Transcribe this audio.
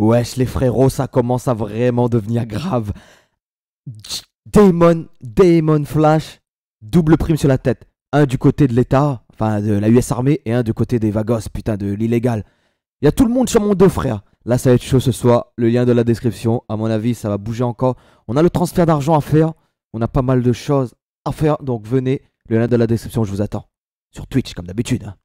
Wesh les frérots, ça commence à vraiment devenir grave. Damon, Damon Flash, double prime sur la tête. Un du côté de l'État, enfin de la US Armée, et un du côté des Vagos, putain, de l'illégal. Il y a tout le monde sur mon dos, frère. Là, ça va être chaud ce soir. Le lien de la description, à mon avis, ça va bouger encore. On a le transfert d'argent à faire. On a pas mal de choses à faire, donc venez. Le lien de la description, je vous attends. Sur Twitch, comme d'habitude. Hein.